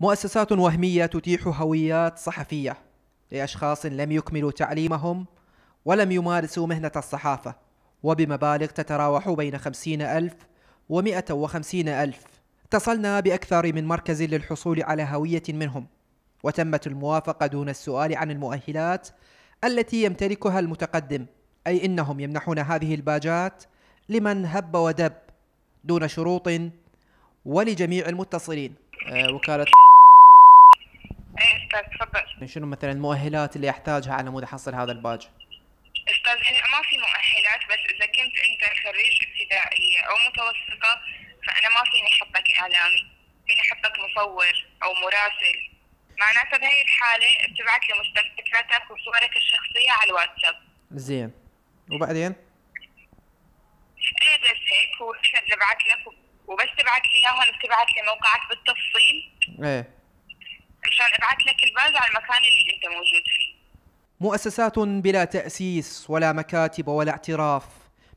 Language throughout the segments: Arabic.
مؤسسات وهمية تتيح هويات صحفية لأشخاص لم يكملوا تعليمهم ولم يمارسوا مهنة الصحافة وبمبالغ تتراوح بين 50 ألف و 150 ألف اتصلنا بأكثر من مركز للحصول على هوية منهم وتمت الموافقة دون السؤال عن المؤهلات التي يمتلكها المتقدم أي إنهم يمنحون هذه الباجات لمن هب ودب دون شروط ولجميع المتصلين آه، وكاله ايه استاذ تفضل شنو مثلا المؤهلات اللي احتاجها على مود احصل هذا الباج؟ استاذ هلا ما في مؤهلات بس اذا كنت انت خريج ابتدائيه او متوسطه فانا ما فيني احطك اعلامي فيني احطك مصور او مراسل معناته بهي الحاله بتبعت لي مستنداتك وصورك الشخصيه على الواتساب زين وبعدين؟ ايه بس هيك هو اللي بعت لك وبس تبعت لي اياهم تبعت لي موقعك بالتفصيل ايه مشان ابعث لك الباز على المكان اللي انت موجود فيه مؤسسات بلا تأسيس ولا مكاتب ولا اعتراف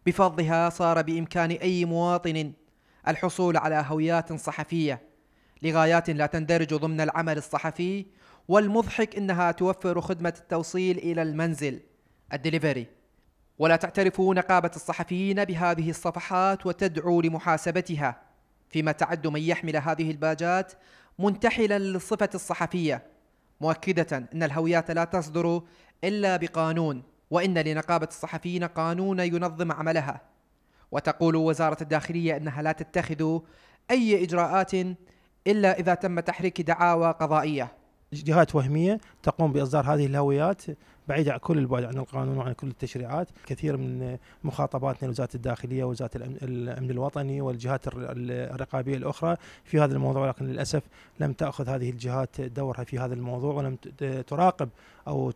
بفضلها صار بإمكان أي مواطن الحصول على هويات صحفية لغايات لا تندرج ضمن العمل الصحفي والمضحك انها توفر خدمه التوصيل الى المنزل الدليفري ولا تعترف نقابة الصحفيين بهذه الصفحات وتدعو لمحاسبتها فيما تعد من يحمل هذه الباجات منتحلا للصفة الصحفية مؤكدة أن الهويات لا تصدر إلا بقانون وإن لنقابة الصحفيين قانون ينظم عملها وتقول وزارة الداخلية أنها لا تتخذ أي إجراءات إلا إذا تم تحريك دعاوى قضائية جهات وهميه تقوم باصدار هذه الهويات بعيده عن كل البعد عن القانون وعن كل التشريعات، كثير من مخاطباتنا لوزاره الداخليه ووزاره الامن الوطني والجهات الرقابيه الاخرى في هذا الموضوع لكن للاسف لم تاخذ هذه الجهات دورها في هذا الموضوع ولم تراقب او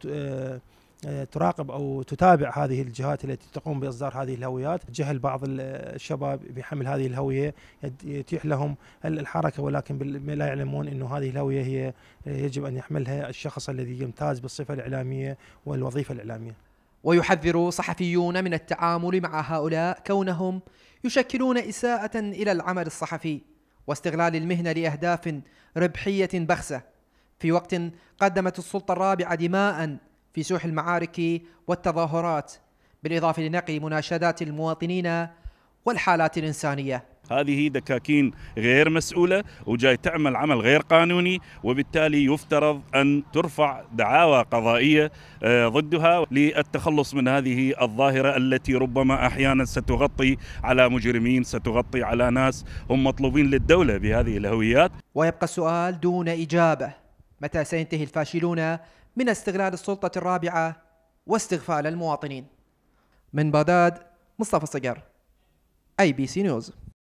آه، تراقب او تتابع هذه الجهات التي تقوم باصدار هذه الهويات، جهل بعض الشباب بحمل هذه الهويه يتيح لهم الحركه ولكن لا يعلمون انه هذه الهويه هي آه، يجب ان يحملها الشخص الذي يمتاز بالصفه الاعلاميه والوظيفه الاعلاميه. ويحذر صحفيون من التعامل مع هؤلاء كونهم يشكلون اساءه الى العمل الصحفي واستغلال المهنه لاهداف ربحيه بخسه في وقت قدمت السلطه الرابعه دماء في سوح المعارك والتظاهرات بالإضافة لنقل مناشدات المواطنين والحالات الإنسانية هذه دكاكين غير مسؤولة وجاي تعمل عمل غير قانوني وبالتالي يفترض أن ترفع دعاوى قضائية آه، ضدها للتخلص من هذه الظاهرة التي ربما أحيانا ستغطي على مجرمين ستغطي على ناس هم مطلوبين للدولة بهذه الهويات ويبقى السؤال دون إجابة متى سينتهي الفاشلون من استغلال السلطة الرابعة واستغفال المواطنين من بغداد مصطفى صقر اي بي سي نيوز